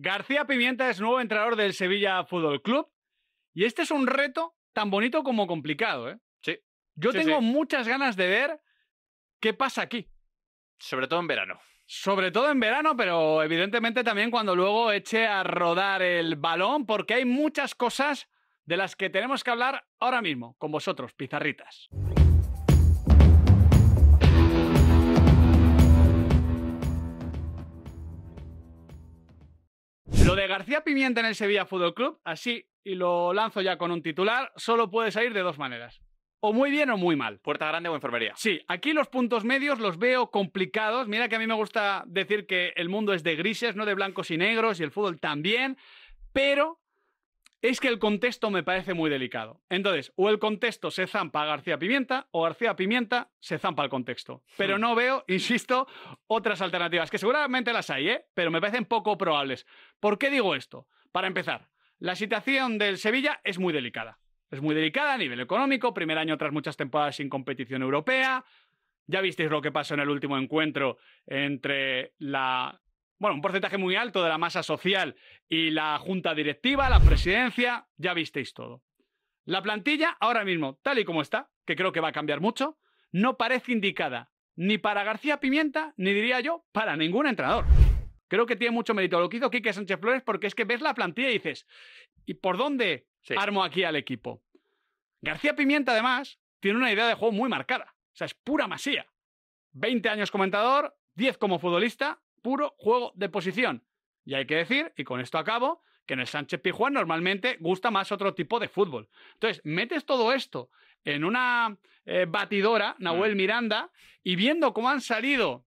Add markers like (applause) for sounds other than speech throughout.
García Pimienta es nuevo entrenador del Sevilla Fútbol Club y este es un reto tan bonito como complicado. ¿eh? Sí. Yo tengo muchas ganas de ver qué pasa aquí. Sobre todo en verano. Sobre todo en verano, pero evidentemente también cuando luego eche a rodar el balón, porque hay muchas cosas de las que tenemos que hablar ahora mismo con vosotros, pizarritas. Lo de García Pimienta en el Sevilla Fútbol Club, así y lo lanzo ya con un titular, solo puede salir de dos maneras. O muy bien o muy mal. Puerta grande o enfermería. Sí, aquí los puntos medios los veo complicados. Mira que a mí me gusta decir que el mundo es de grises, no de blancos y negros, y el fútbol también. Pero es que el contexto me parece muy delicado. Entonces, o el contexto se zampa a García Pimienta o García Pimienta se zampa al contexto. Pero hmm. no veo, (laughs) insisto, otras alternativas, que seguramente las hay, ¿eh? pero me parecen poco probables. ¿Por qué digo esto? Para empezar, la situación del Sevilla es muy delicada. Es muy delicada a nivel económico, primer año tras muchas temporadas sin competición europea. Ya visteis lo que pasó en el último encuentro entre la bueno, un porcentaje muy alto de la masa social y la junta directiva, la presidencia, ya visteis todo. La plantilla, ahora mismo, tal y como está, que creo que va a cambiar mucho, no parece indicada ni para García Pimienta, ni diría yo, para ningún entrenador. Creo que tiene mucho mérito lo que hizo Quique Sánchez Flores porque es que ves la plantilla y dices, ¿y por dónde armo aquí al equipo? García Pimienta, además, tiene una idea de juego muy marcada. O sea, es pura masía. 20 años comentador, 10 como futbolista puro juego de posición. Y hay que decir, y con esto acabo, que en el Sánchez Pijuán normalmente gusta más otro tipo de fútbol. Entonces, metes todo esto en una eh, batidora, mm. Nahuel Miranda, y viendo cómo han salido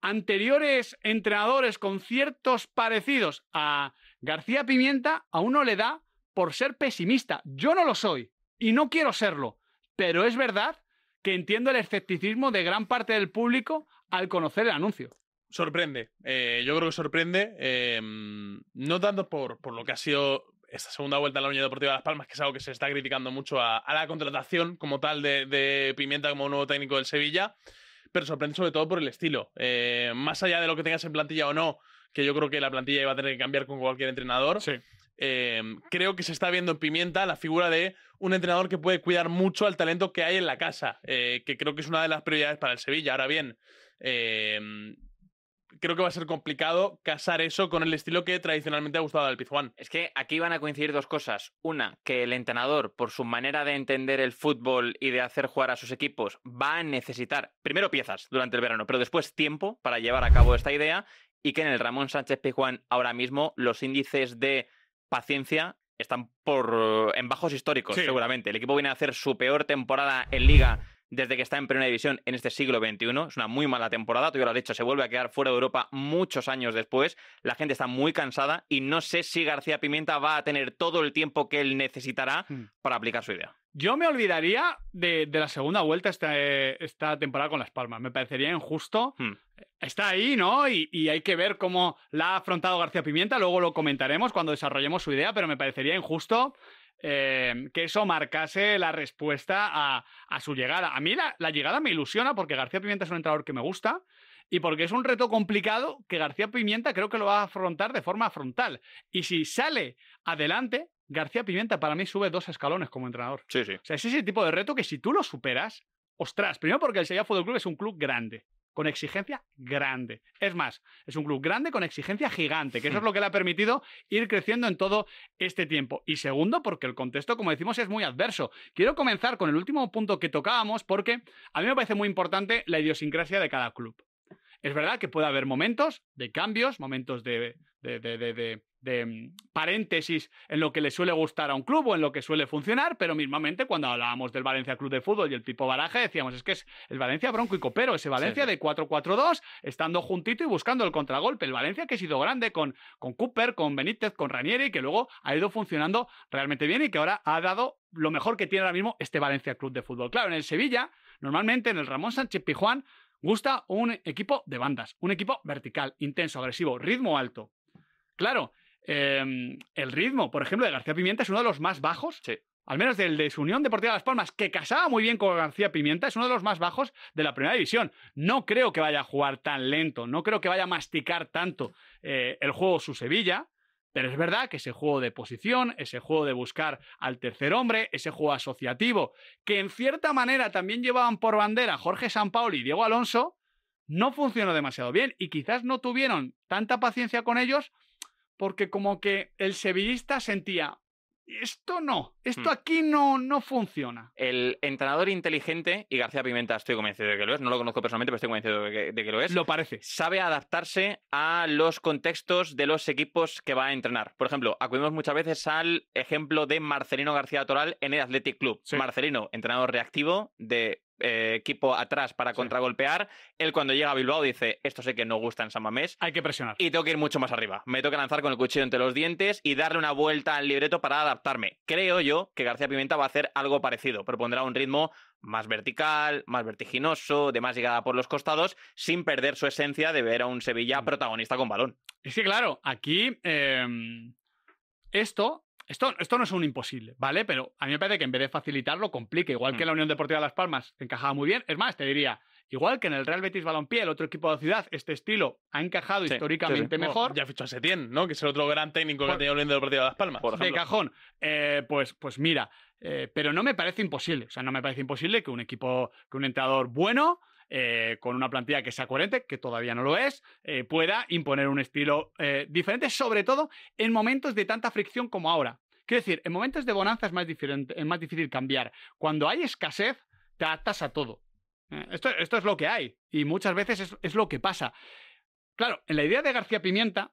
anteriores entrenadores con ciertos parecidos a García Pimienta, a uno le da por ser pesimista. Yo no lo soy y no quiero serlo, pero es verdad que entiendo el escepticismo de gran parte del público al conocer el anuncio. Sorprende. Eh, yo creo que sorprende. Em, no tanto por, lo que ha sido esta segunda vuelta en la Unión Deportiva de Las Palmas, que es algo que se está criticando mucho a, la contratación como tal de, Pimienta como nuevo técnico del Sevilla, pero sorprende sobre todo por el estilo. Eh, más allá de lo que tengas en plantilla o no, que yo creo que la plantilla iba a tener que cambiar con cualquier entrenador, em, creo que se está viendo en Pimienta la figura de un entrenador que puede cuidar mucho al talento que hay en la casa, eh, que creo que es una de las prioridades para el Sevilla. Ahora bien, em, creo que va a ser complicado casar eso con el estilo que tradicionalmente ha gustado al Pizjuán. Es que aquí van a coincidir dos cosas. Una, que el entrenador, por su manera de entender el fútbol y de hacer jugar a sus equipos, va a necesitar primero piezas durante el verano, pero después tiempo para llevar a cabo esta idea. Y que en el Ramón Sánchez Pizjuán ahora mismo los índices de paciencia están por eh, en bajos históricos, seguramente. El equipo viene a hacer su peor temporada en liga desde que está en primera división en este siglo XXI. Es una muy mala temporada, tú ya lo has dicho, se vuelve a quedar fuera de Europa muchos años después. La gente está muy cansada y no sé si García Pimienta va a tener todo el tiempo que él necesitará hmm. para aplicar su idea. Yo me olvidaría de, la segunda vuelta esta, eh, esta, temporada con Las Palmas. Me parecería injusto. Hmm. Está ahí, ¿no? y, hay que ver cómo la ha afrontado García Pimienta. Luego lo comentaremos cuando desarrollemos su idea, pero me parecería injusto Em, que eso marcase la respuesta a, su llegada. A mí la, llegada me ilusiona porque García Pimienta es un entrenador que me gusta y porque es un reto complicado que García Pimienta creo que lo va a afrontar de forma frontal. Y si sale adelante, García Pimienta para mí sube dos escalones como entrenador. Sí, sí. O sea, es ese tipo de reto que si tú lo superas, ostras, primero porque el Sevilla Fútbol Club es un club grande con exigencia grande. Es más, es un club grande con exigencia gigante, que eso es lo que le ha permitido ir creciendo en todo este tiempo. Y segundo, porque el contexto, como decimos, es muy adverso. Quiero comenzar con el último punto que tocábamos, porque a mí me parece muy importante la idiosincrasia de cada club. Es verdad que puede haber momentos de cambios, momentos de, de, de de mm, paréntesis en lo que le suele gustar a un club o en lo que suele funcionar, pero mismamente cuando hablábamos del Valencia Club de Fútbol y el tipo Baraje decíamos, es que es el Valencia bronco y copero, ese Valencia de 4-4-2, estando juntito y buscando el contragolpe, el Valencia que ha sido grande con, con Cooper, con Benítez, con Ranieri, que luego ha ido funcionando realmente bien y que ahora ha dado lo mejor que tiene ahora mismo este Valencia Club de Fútbol. Claro, en el Sevilla, normalmente en el Ramón Sánchez Pijuán, gusta un equipo de bandas, un equipo vertical, intenso, agresivo, ritmo alto. Claro, Em, el ritmo, por ejemplo, de García Pimienta es uno de los más bajos. Al menos del de su Unión Deportiva de Las Palmas, que casaba muy bien con García Pimienta, es uno de los más bajos de la primera división. No creo que vaya a jugar tan lento, no creo que vaya a masticar tanto eh, el juego su Sevilla, pero es verdad que ese juego de posición, ese juego de buscar al tercer hombre, ese juego asociativo, que en cierta manera también llevaban por bandera Jorge Sampaoli y Diego Alonso, no funcionó demasiado bien y quizás no tuvieron tanta paciencia con ellos porque como que el sevillista sentía, esto no, esto hmm. aquí no, no funciona. El entrenador inteligente, y García Pimenta estoy convencido de que lo es, no lo conozco personalmente, pero estoy convencido de que, lo es. Lo parece. Sabe adaptarse a los contextos de los equipos que va a entrenar. Por ejemplo, acudimos muchas veces al ejemplo de Marcelino García Toral en el Athletic Club. Marcelino, entrenador reactivo de eh, equipo atrás para contragolpear. Él cuando llega a Bilbao dice, esto sé que no gusta en San Mamés. Hay que presionar. Y tengo que ir mucho más arriba. Me tengo que lanzar con el cuchillo entre los dientes y darle una vuelta al libreto para adaptarme. Creo yo que García Pimenta va a hacer algo parecido. Propondrá un ritmo más vertical, más vertiginoso, de más llegada por los costados, sin perder su esencia de ver a un Sevilla mm. protagonista con balón. Es que claro, aquí em, esto esto, no es un imposible, ¿vale? Pero a mí me parece que en vez de facilitarlo, complique. Igual mm. que la Unión Deportiva de Las Palmas encajaba muy bien. Es más, te diría, igual que en el Real Betis Balompié, el otro equipo de la ciudad, este estilo ha encajado históricamente mejor. Ya ya fichó a Setién, ¿no? Que es el otro gran técnico que ha tenido la Unión Deportiva de Las Palmas. Por de cajón. Eh, pues, pues mira, eh, pero no me parece imposible. O sea, no me parece imposible que un equipo, que un entrenador bueno eh, con una plantilla que sea coherente, que todavía no lo es, eh, pueda imponer un estilo eh, diferente, sobre todo en momentos de tanta fricción como ahora. Quiero decir, en momentos de bonanza es más, diferente, es más difícil cambiar. Cuando hay escasez, te adaptas a todo. Esto, esto es lo que hay y muchas veces es, lo que pasa. Claro, en la idea de García Pimienta,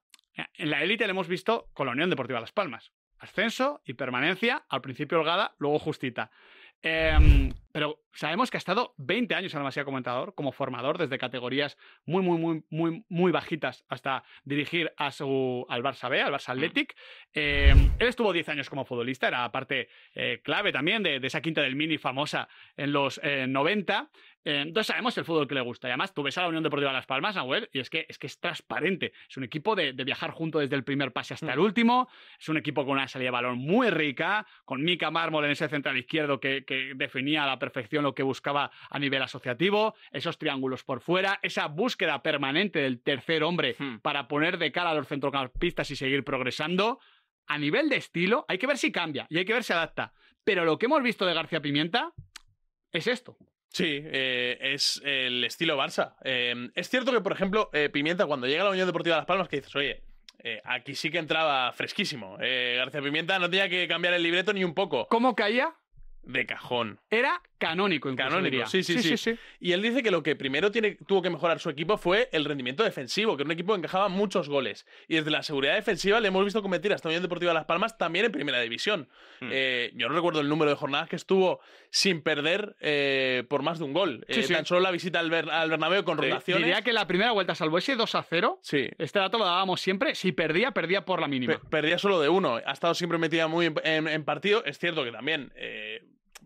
en la élite le hemos visto con la Unión Deportiva Las Palmas. Ascenso y permanencia, al principio holgada, luego justita. Em, pero sabemos que ha estado 20 años en la Masía Comentador como formador, desde categorías muy, muy, muy, muy, muy bajitas hasta dirigir a su, al Barça B, al Barça mm. Athletic. Em, él estuvo 10 años como futbolista, era parte eh, clave también de, esa quinta del Mini famosa en los 90. Eh, eh, entonces sabemos el fútbol que le gusta. Y además, tú ves a la Unión Deportiva Las Palmas, Nahuel, y es que es, que es transparente. Es un equipo de, viajar junto desde el primer pase hasta mm. el último. Es un equipo con una salida de balón muy rica, con Mika Mármol en ese central izquierdo que, definía a la perfección lo que buscaba a nivel asociativo, esos triángulos por fuera, esa búsqueda permanente del tercer hombre hmm. para poner de cara a los centrocampistas y seguir progresando. A nivel de estilo, hay que ver si cambia y hay que ver si adapta. Pero lo que hemos visto de García Pimienta es esto. Sí, eh, es el estilo Barça. Em, es cierto que, por ejemplo, eh, Pimienta, cuando llega a la Unión Deportiva de Las Palmas, que dices, oye, eh, aquí sí que entraba fresquísimo. García Pimienta no tenía que cambiar el libreto ni un poco. ¿Cómo caía? de cajón. Era canónico, en Canónico, sí sí sí, sí Y él dice que lo que primero tiene, tuvo que mejorar su equipo fue el rendimiento defensivo, que era un equipo que encajaba muchos goles. Y desde la seguridad defensiva le hemos visto cometer hasta Unión Deportiva Las Palmas también en Primera División. Hmm. Eh, yo no recuerdo el número de jornadas que estuvo sin perder eh, por más de un gol. Eh, tan solo la visita al, Bernabéu con eh, rotaciones. Diría que la primera vuelta salvo ese 2 a 0. Sí. Este dato lo dábamos siempre. Si perdía, perdía por la mínima. perdía solo de uno. Ha estado siempre metida muy en partido. Es cierto que también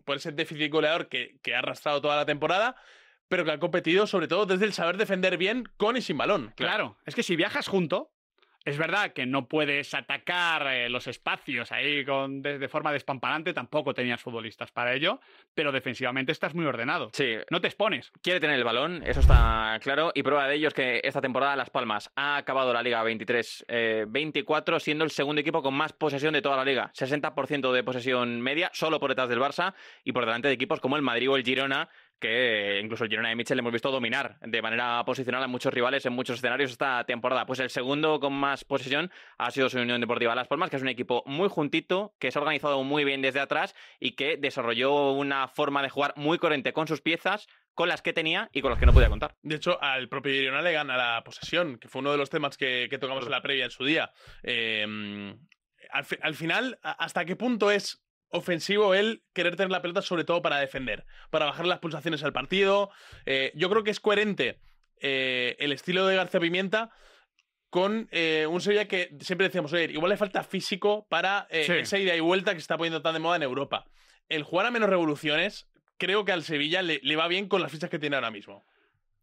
por ser déficit goleador que, que ha arrastrado toda la temporada, pero que ha competido sobre todo desde el saber defender bien con y sin balón. Claro, claro. es que si viajas junto, es verdad que no puedes atacar eh, los espacios ahí con, de, forma despamparante tampoco tenías futbolistas para ello, pero defensivamente estás muy ordenado. Sí. No te expones. Quiere tener el balón, eso está claro, y prueba de ello es que esta temporada Las Palmas ha acabado la Liga 23-24, eh, siendo el segundo equipo con más posesión de toda la liga. 60% de posesión media, solo por detrás del Barça y por delante de equipos como el Madrid o el Girona, que incluso el Girona de le hemos visto dominar de manera posicional a muchos rivales en muchos escenarios esta temporada. Pues el segundo con más posesión ha sido su Unión Deportiva Las Palmas, que es un equipo muy juntito, que se ha organizado muy bien desde atrás y que desarrolló una forma de jugar muy coherente con sus piezas, con las que tenía y con las que no podía contar. De hecho, al propio Girona le gana la posesión, que fue uno de los temas que, tocamos en la previa en su día. Em, al, final, ¿hasta qué punto es ofensivo él querer tener la pelota, sobre todo para defender, para bajar las pulsaciones al partido. Eh, yo creo que es coherente eh, el estilo de García Pimienta con eh, un Sevilla que siempre decíamos, oye, igual le falta físico para esa ida y vuelta que está poniendo tan de moda en Europa. El jugar a menos revoluciones, creo que al Sevilla le, va bien con las fichas que tiene ahora mismo.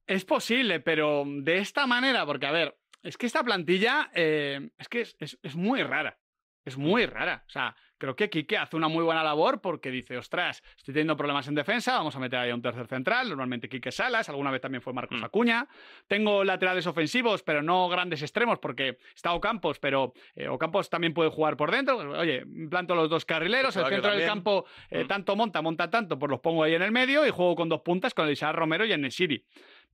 Es posible, pero de esta manera, porque a ver, es que esta plantilla es que es muy rara. Es muy mm. rara. O sea, pero que Quique hace una muy buena labor porque dice, ostras, estoy teniendo problemas en defensa, vamos a meter ahí a un tercer central, normalmente Quique Salas, alguna vez también fue Marcos mm. Acuña. Tengo laterales ofensivos, pero no grandes extremos porque está Ocampos, pero eh, Ocampos también puede jugar por dentro. Oye, planto los dos carrileros, pues el centro del campo eh, mm. tanto monta, monta tanto, pues los pongo ahí en el medio y juego con dos puntas, con Isabel Romero y en Nesiri.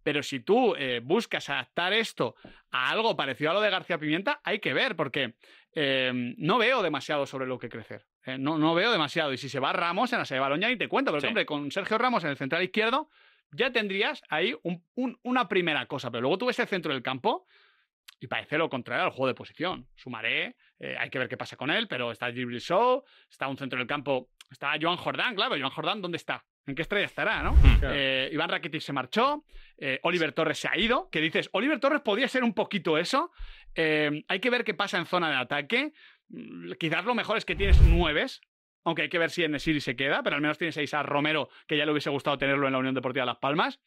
Pero si tú eh, buscas adaptar esto a algo parecido a lo de García Pimienta, hay que ver, porque Em, no veo demasiado sobre lo que crecer. Eh, no, no, veo demasiado. Y si se va Ramos en la Sede de y te cuento. Pero, hombre, con Sergio Ramos en el central izquierdo, ya tendrías ahí una primera cosa. Pero luego tú ves el centro del campo y parece lo contrario al juego de posición. Sumaré, eh, hay que ver qué pasa con él, pero está Gibril Show, está un centro del campo, está Joan Jordán, claro, Joan Jordán, ¿dónde está? ¿en qué estrella estará? ¿no? Hmm. Eh, Iván Rakitic se marchó, eh, Oliver Torres se ha ido, que dices, Oliver Torres podía ser un poquito eso. Eh, hay que ver qué pasa en zona de ataque. Mm, quizás lo mejor es que tienes nueve, aunque hay que ver si en Siri se queda, pero al menos tienes seis a Romero, que ya le hubiese gustado tenerlo en la Unión Deportiva Las Palmas.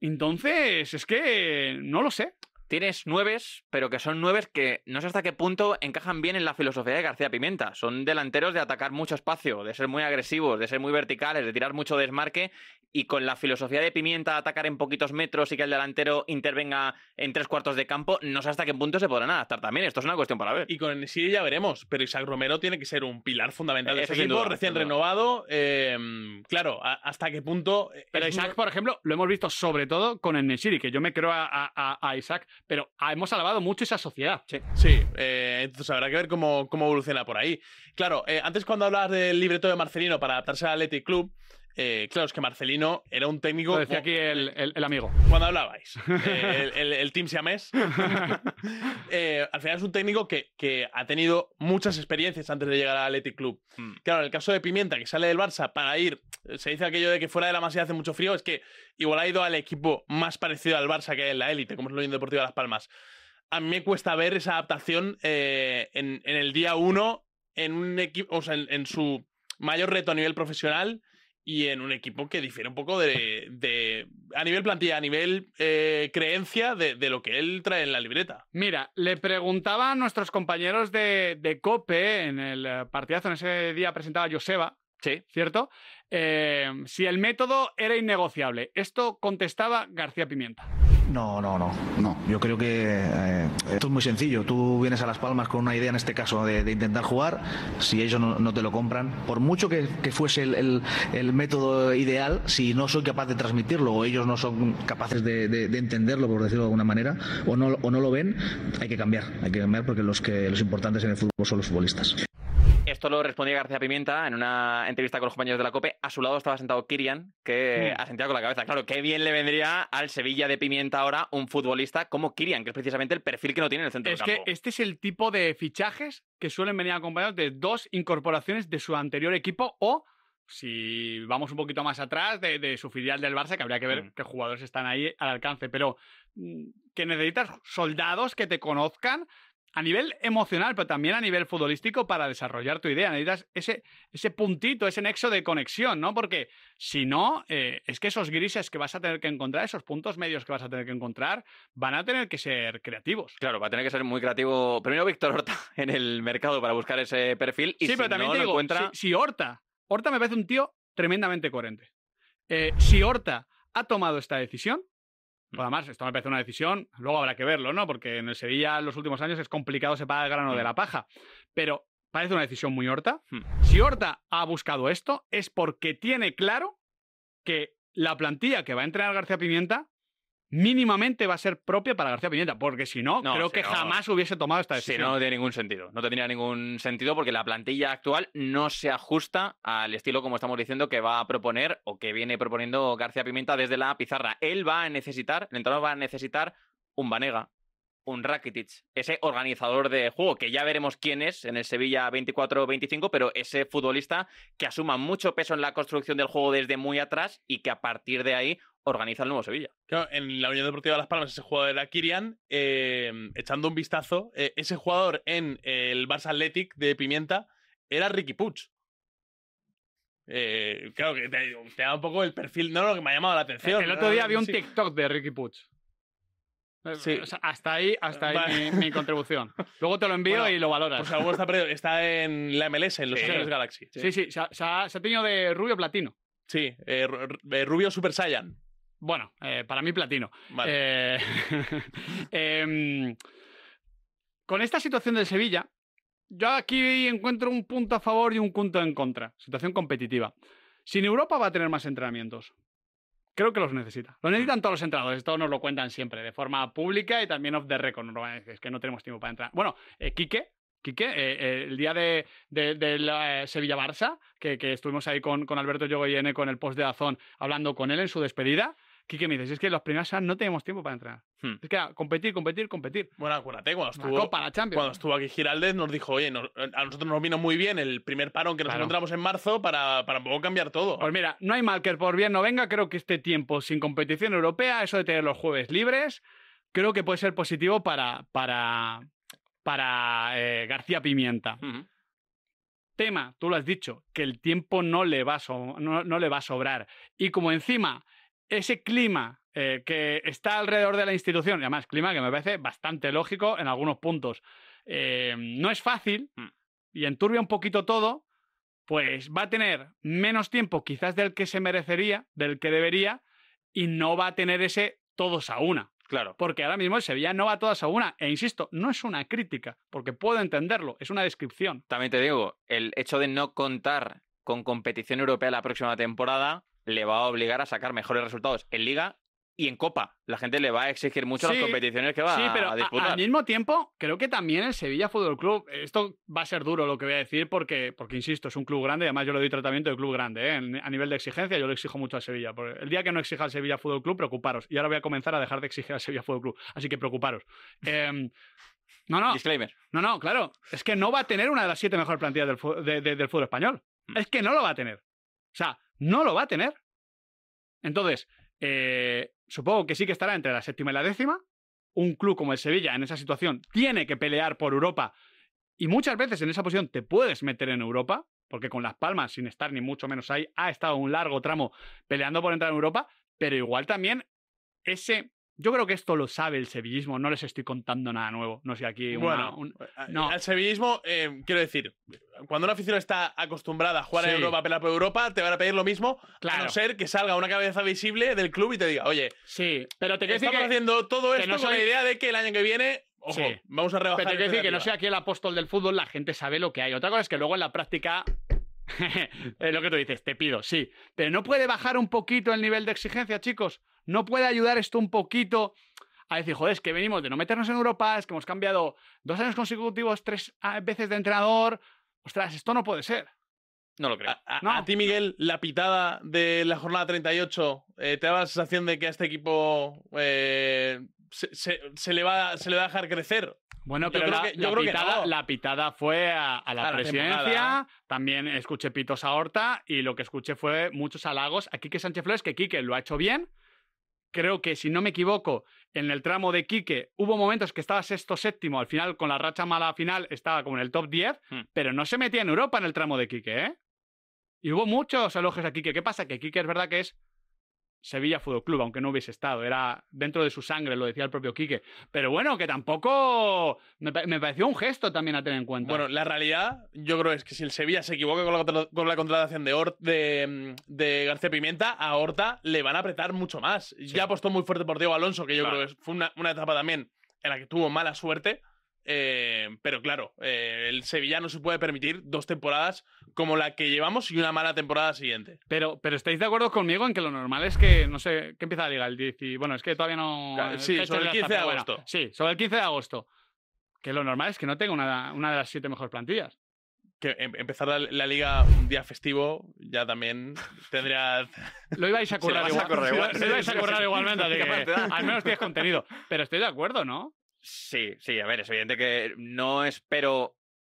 Entonces, es que no lo sé. Tienes nueve, pero que son nueves que no sé hasta qué punto encajan bien en la filosofía de García Pimenta. Son delanteros de atacar mucho espacio, de ser muy agresivos, de ser muy verticales, de tirar mucho desmarque. Y con la filosofía de Pimienta, atacar en poquitos metros y que el delantero intervenga en tres cuartos de campo, no sé hasta qué punto se podrán adaptar también. Esto es una cuestión para ver. Y con el Nesiri ya veremos, pero Isaac Romero tiene que ser un pilar fundamental de e-, ese equipo, recién renovado. Em, claro, hasta qué punto. Eh, pero Isaac, por ejemplo, lo hemos visto sobre todo con el Nesiri, que yo me creo a Isaac pero hemos alabado mucho esa sociedad. Sí, sí eh, entonces habrá que ver cómo, evoluciona por ahí. Claro, eh, antes cuando hablabas del libreto de Marcelino para adaptarse al Athletic Club, eh, claro, es que Marcelino era un técnico. Lo decía aquí el, amigo. Cuando hablabais, eh, el, el, Team Siamés. (laughs) Eh, al final es un técnico que, ha tenido muchas experiencias antes de llegar al Athletic Club. Hmm. Claro, en el caso de Pimienta, que sale del Barça para ir, se dice aquello de que fuera de la Masía hace mucho frío, es que igual ha ido al equipo más parecido al Barça que en la élite, como es lo Unión Deportiva de Las Palmas. A mí me cuesta ver esa adaptación en, el día uno en un equipo, o sea, en su mayor reto a nivel profesional y en un equipo que difiere un poco de, a nivel plantilla, a nivel eh, creencia de, lo que él trae en la libreta. Mira, le preguntaba a nuestros compañeros de, COPE en el eh, partidazo, en ese día presentaba Joseba, sí. ¿cierto? Eh, si el método era innegociable. Esto contestaba García Pimienta. No, no, no. No. Yo creo que eh, esto es muy sencillo. Tú vienes a Las Palmas con una idea, en este caso, de, intentar jugar. Si ellos no, te lo compran, por mucho que, fuese el, método ideal, si no soy capaz de transmitirlo o ellos no son capaces de, de, entenderlo, por decirlo de alguna manera, o no, o no lo ven, hay que cambiar. Hay que cambiar porque los, que, los importantes en el fútbol son los futbolistas. Esto lo respondía García Pimienta en una entrevista con los compañeros de la COPE. A su lado estaba sentado Kirian, que ha sentado con la cabeza. Claro, qué bien le vendría al Sevilla de Pimienta ahora un futbolista como Kirian, que es precisamente el perfil que no tiene en el centro del campo. que este es el tipo de fichajes que suelen venir acompañados de dos incorporaciones de su anterior equipo o si vamos un poquito más atrás, de, su filial del Barça, que habría que ver mm. qué jugadores están ahí al alcance, pero mm, que necesitas soldados que te conozcan, a nivel emocional, pero también a nivel futbolístico para desarrollar tu idea. Necesitas ese, ese puntito, ese nexo de conexión, ¿no? Porque si no, eh, es que esos grises que vas a tener que encontrar, esos puntos medios que vas a tener que encontrar, van a tener que ser creativos. Claro, va a tener que ser muy creativo. Primero Víctor Horta (laughs) en el mercado para buscar ese perfil. Y sí, si pero también digo, encuentra... si, Horta, Horta me parece un tío tremendamente coherente. Eh, si Horta ha tomado esta decisión, Nada mm. pues además, esto me parece una decisión, luego habrá que verlo, ¿no? Porque en el Sevilla en los últimos años es complicado separar el grano de mm. la paja. Pero parece una decisión muy Horta. Mm. Si Horta ha buscado esto, es porque tiene claro que la plantilla que va a entrenar García Pimienta mínimamente va a ser propia para García Pimienta, porque si no, creo que jamás hubiese tomado esta decisión. Si no, tiene ningún sentido. No tendría ningún sentido porque la plantilla actual no se ajusta al estilo, como estamos diciendo, que va a proponer o que viene proponiendo García Pimienta desde la pizarra. Él va a necesitar, el entrenador va a necesitar un Vanega, un Rakitic, ese organizador de juego, que ya veremos quién es en el Sevilla 24-25, pero ese futbolista que asuma mucho peso en la construcción del juego desde muy atrás y que a partir de ahí organiza el nuevo Sevilla. Claro, en la Unión Deportiva de Las Palmas ese jugador era Kirian, em, echando un vistazo, eh, ese jugador en el Barça Athletic de Pimienta era Ricky Puch. Eh, claro que te, da un poco el perfil. No, lo que me ha llamado la eh, atención. El otro día había un TikTok de Ricky Puch hasta ahí, hasta ahí mi, contribución. (laughs) Luego te lo envío y lo valoras. Pues está en la MLS, en los Galaxy. Sí, sí, Se, ha, tenido de rubio platino. Sí, eh, eh, rubio Super Saiyan. Bueno, eh, para mí platino. Vale. (laughs) Em, con esta situación de Sevilla, yo aquí encuentro un punto a favor y un punto en contra. Situación competitiva. Sin Europa va a tener más entrenamientos. Creo que los necesita. Los mm. necesitan todos los entrados. Esto nos lo cuentan siempre, de forma pública y también off the record. Es que no tenemos tiempo para entrar. Bueno, eh, Quique, Quique, eh, eh, el día de, Sevilla Barça, que, estuvimos ahí con, con Alberto Yogoyene con el post de Azón hablando con él en su despedida, Qué me dices, es que los primeros no tenemos tiempo para entrar hmm. Es que era competir, competir, competir. Bueno, acuérdate, cuando estuvo, cuando estuvo aquí Giraldez nos dijo, oye, eh, a nosotros nos vino muy bien el primer parón que nos encontramos en marzo para, para cambiar todo. Pues mira, no hay mal que por bien no venga, creo que este tiempo sin competición europea, eso de tener los jueves libres, creo que puede ser positivo para, para, para eh, García Pimienta. Tema, tú lo has dicho, que el tiempo no le va no le va a sobrar. Y como encima ese clima eh, que está alrededor de la institución, y además clima que me parece bastante lógico en algunos puntos, eh, no es fácil mm. y enturbia un poquito todo, pues va a tener menos tiempo quizás del que se merecería, del que debería, y no va a tener ese todos a una. Claro. Porque ahora mismo el Sevilla no va a todos a una. E insisto, no es una crítica, porque puedo entenderlo, es una descripción. También te digo, el hecho de no contar con competición europea la próxima temporada le va a obligar a sacar mejores resultados en liga y en Copa. La gente le va a exigir mucho las competiciones que va a disputar. al mismo tiempo, creo que también el Sevilla Fútbol Club, esto va a ser duro lo que voy a decir, porque, porque insisto, es un club grande, y además yo le doy tratamiento de club grande, ¿eh? a nivel de exigencia yo le exijo mucho al Sevilla. el día que no exija al Sevilla Fútbol Club, preocuparos. Y ahora voy a comenzar a dejar de exigir al Sevilla Fútbol Club, así que preocuparos. Em, no, no. Disclaimer. No, no, claro. Es que no va a tener una de las siete mejores plantillas del, del fútbol español. Mm. Es que no lo va a tener. O sea, no lo va a tener. Entonces, eh, supongo que sí que estará entre la séptima y la décima. Un club como el Sevilla en esa situación tiene que pelear por Europa y muchas veces en esa posición te puedes meter en Europa, porque con Las Palmas, sin estar ni mucho menos ahí, ha estado un largo tramo peleando por entrar en Europa, pero igual también ese yo creo que esto lo sabe el sevillismo, no les estoy contando nada nuevo. No sé, aquí. bueno, eh, eh, al sevillismo, eh, quiero decir, cuando una afición está acostumbrada a jugar a Europa, a pelar por Europa, te van a pedir lo mismo, a no ser que salga una cabeza visible del club y te diga, oye, sí, pero te quiero decir haciendo todo esto no la idea de que el año que viene Ojo, vamos a rebajar. Pero te quiero decir que no sea aquí el apóstol del fútbol, la gente sabe lo que hay. Otra cosa es que luego en la práctica. (laughs) es lo que tú dices, te pido, sí. Pero no puede bajar un poquito el nivel de exigencia, chicos. ¿No puede ayudar esto un poquito a decir, joder, es que venimos de no meternos en Europa, es que hemos cambiado dos años consecutivos, tres ah, veces de entrenador? Ostras, esto no puede ser. No lo creo. A, ti, Miguel, la pitada de la jornada 38, eh, ¿te daba la sensación de que a este equipo eh, se, le va, se le va a dejar crecer? Bueno, pero la, pitada, fue a, la, presidencia. ¿eh? También escuché pitos a Horta y lo que escuché fue muchos halagos aquí que Sánchez Flores, que Quique lo ha hecho bien, creo que si no me equivoco, en el tramo de Quique hubo momentos que estaba sexto, séptimo, al final con la racha mala final estaba como en el top 10, hmm. pero no se metía en Europa en el tramo de Quique, ¿eh? Y hubo muchos elogios a Quique. ¿Qué pasa? Que Quique es verdad que es Sevilla Fútbol Club, aunque no hubiese estado, era dentro de su sangre, lo decía el propio Quique. Pero bueno, que tampoco me, pareció un gesto también a tener en cuenta. Bueno, la realidad, yo creo es que si el Sevilla se equivoca con la, contratación de, mm, de, García Pimienta, a Horta le van a apretar mucho más. Ya apostó muy fuerte por Diego Alonso, que yo creo que fue una, una etapa también en la que tuvo mala suerte. Eh, pero claro, eh, el Sevilla no se puede permitir dos temporadas como la que llevamos y una mala temporada siguiente. Pero, pero estáis de acuerdo conmigo en que lo normal es que, no sé, que empieza la liga el y, bueno, es que todavía no... sí, sobre el 15 de agosto. sí, sobre el 15 de agosto. Que lo normal es que no tenga una, una de las siete mejores plantillas. Que em, empezar la, liga un día festivo ya también (laughs) tendría. Lo ibais a currar, igual. igualmente, al menos tienes contenido. Pero estoy de acuerdo, ¿no? Sí, sí, a ver, es evidente que no espero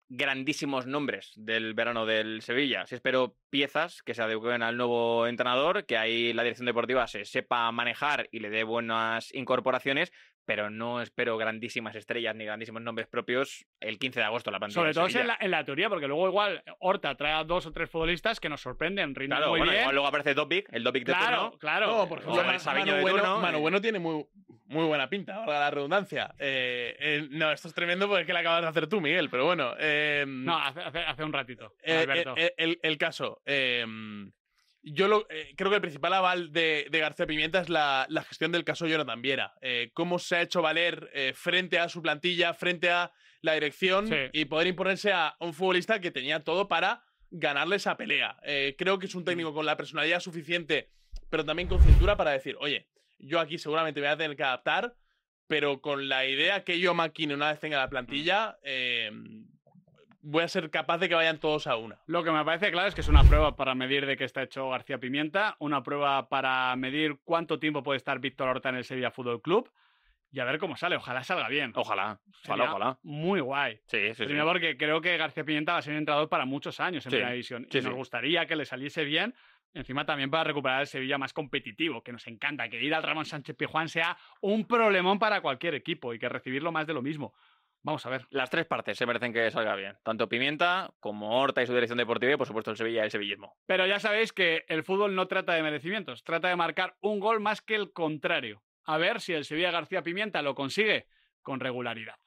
grandísimos nombres del verano del Sevilla. Sí espero piezas que se adecuen al nuevo entrenador, que ahí la dirección deportiva se sepa manejar y le dé buenas incorporaciones, pero no espero grandísimas estrellas ni grandísimos nombres propios el 15 de agosto la pandemia. Sobre todo en la, teoría, porque luego igual Horta trae a dos o tres futbolistas que nos sorprenden, rinden muy bien. luego aparece Dopic, el Dopic de claro, Claro, claro. bueno, bueno, tiene muy, muy buena pinta, valga la redundancia. Eh, eh, no, esto es tremendo porque es que lo acabas de hacer tú, Miguel, pero bueno. Eh, no, hace, un ratito, Alberto. el, caso yo eh, creo que el principal aval de, García Pimienta es la, gestión del caso Jonathan Viera. Eh, cómo se ha hecho valer eh, frente a su plantilla, frente a la dirección y poder imponerse a un futbolista que tenía todo para ganarle esa pelea. creo que es un mm. técnico con la personalidad suficiente, pero también con cintura para decir, oye, yo aquí seguramente voy a tener que adaptar, pero con la idea que yo maquine una vez tenga la plantilla, em, voy a ser capaz de que vayan todos a una. Lo que me parece claro es que es una prueba para medir de qué está hecho García Pimienta, una prueba para medir cuánto tiempo puede estar Víctor Horta en el Sevilla Fútbol Club y a ver cómo sale. Ojalá salga bien. Ojalá, ojalá, Muy guay. Sí, sí, Primero porque creo que García Pimienta va a ser un entrenador para muchos años en la Primera División y nos gustaría que le saliese bien. Encima también para recuperar el Sevilla más competitivo, que nos encanta, que ir al Ramón Sánchez Pijuán sea un problemón para cualquier equipo y que recibirlo más de lo mismo. Vamos a ver. Las tres partes se merecen que salga bien. Tanto Pimienta como Horta y su dirección deportiva y por supuesto el Sevilla y el sevillismo. Pero ya sabéis que el fútbol no trata de merecimientos, trata de marcar un gol más que el contrario. A ver si el Sevilla García Pimienta lo consigue con regularidad.